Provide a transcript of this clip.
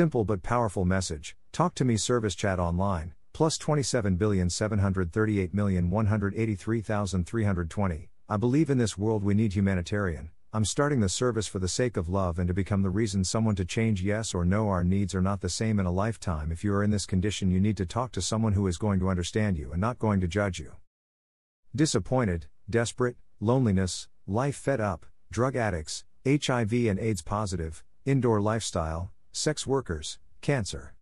Simple but powerful message. Talk to me service chat online, plus 27,738,183,320. I believe in this world we need humanitarian. I'm starting the service for the sake of love and to become the reason someone to change yes or no. Our needs are not the same in a lifetime. If you are in this condition, you need to talk to someone who is going to understand you and not going to judge you. Disappointed, desperate, loneliness, life fed up, drug addicts, HIV and AIDS positive, indoor lifestyle, sex workers, cancer.